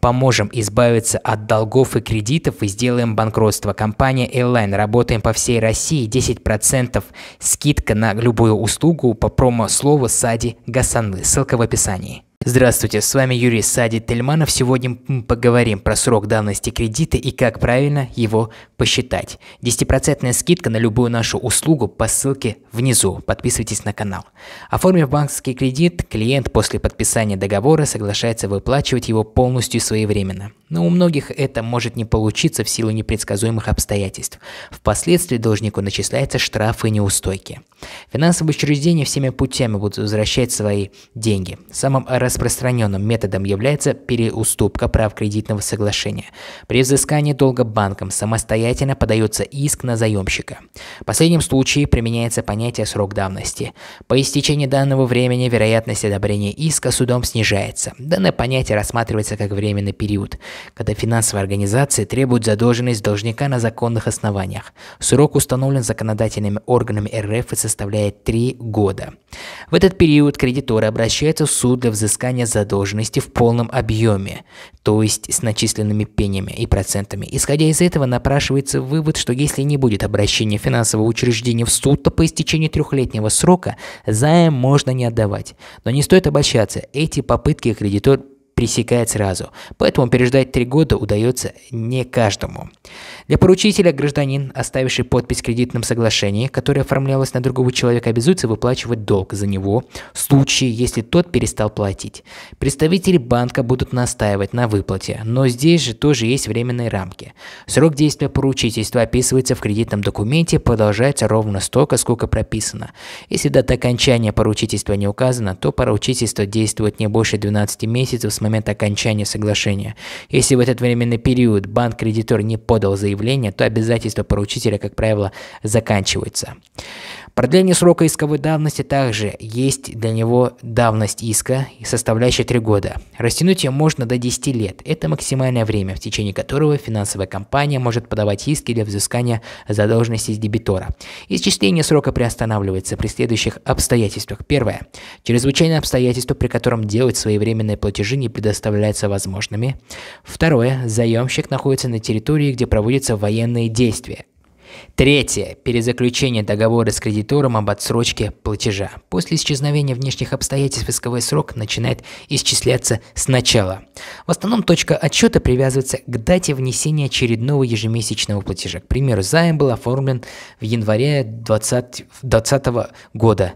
Поможем избавиться от долгов и кредитов и сделаем банкротство. Компания Airline. Работаем по всей России. 10% скидка на любую услугу по промо-слову Сади Гасанлы. Ссылка в описании. Здравствуйте, с вами Юрий Сади Тельманов. Сегодня мы поговорим про срок давности кредита и как правильно его посчитать. 10% скидка на любую нашу услугу по ссылке внизу. Подписывайтесь на канал. Оформив банковский кредит, клиент после подписания договора соглашается выплачивать его полностью своевременно. Но у многих это может не получиться в силу непредсказуемых обстоятельств. Впоследствии должнику начисляются штрафы и неустойки. Финансовые учреждения всеми путями будут возвращать свои деньги. Самым распространенным методом является переуступка прав кредитного соглашения. При взыскании долга банком самостоятельно подается иск на заемщика. В последнем случае применяется понятие срок давности. По истечении данного времени вероятность одобрения иска судом снижается. Данное понятие рассматривается как временный период, когда финансовые организации требуют задолженность должника на законных основаниях. Срок установлен законодательными органами РФ и составляет 3 года. В этот период кредиторы обращаются в суд для взыскания взыскания задолженности в полном объеме, то есть с начисленными пенями и процентами. Исходя из этого, напрашивается вывод, что если не будет обращения финансового учреждения в суд, то по истечении трехлетнего срока заем можно не отдавать. Но не стоит обольщаться, эти попытки кредитор пресекает сразу, поэтому переждать три года удается не каждому. Для поручителя гражданин, оставивший подпись в кредитном соглашении, которое оформлялось на другого человека, обязуется выплачивать долг за него в случае, если тот перестал платить. Представители банка будут настаивать на выплате, но здесь же тоже есть временные рамки. Срок действия поручительства описывается в кредитном документе, продолжается ровно столько, сколько прописано. Если дата окончания поручительства не указана, то поручительство действует не больше 12 месяцев с момента окончания соглашения. Если в этот временный период банк-кредитор не подал заявление, заявления, то обязательства поручителя, как правило, заканчиваются. Продление срока исковой давности также есть для него давность иска, составляющая 3 года. Растянуть ее можно до 10 лет. Это максимальное время, в течение которого финансовая компания может подавать иски для взыскания задолженности с дебитора. Исчисление срока приостанавливается при следующих обстоятельствах. Первое. Чрезвычайное обстоятельство, при котором делать своевременные платежи не предоставляется возможными. Второе. Заемщик находится на территории, где проводятся военные действия. Третье. Перезаключение договора с кредитором об отсрочке платежа. После исчезновения внешних обстоятельств исковой срок начинает исчисляться сначала. В основном точка отсчета привязывается к дате внесения очередного ежемесячного платежа. К примеру, займ был оформлен в январе 2020 года.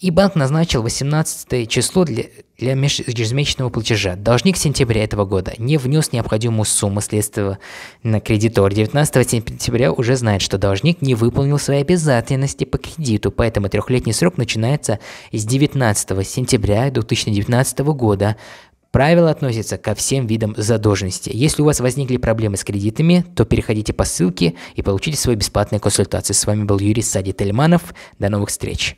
И банк назначил 18 число для, для ежемесячного платежа. Должник сентября этого года не внес необходимую сумму следствия на кредитор. 19 сентября уже знает, что должник не выполнил свои обязательности по кредиту, поэтому трехлетний срок начинается с 19 сентября 2019 года. Правило относится ко всем видам задолженности. Если у вас возникли проблемы с кредитами, то переходите по ссылке и получите свою бесплатную консультацию. С вами был Юрий Сади Тельманов. До новых встреч!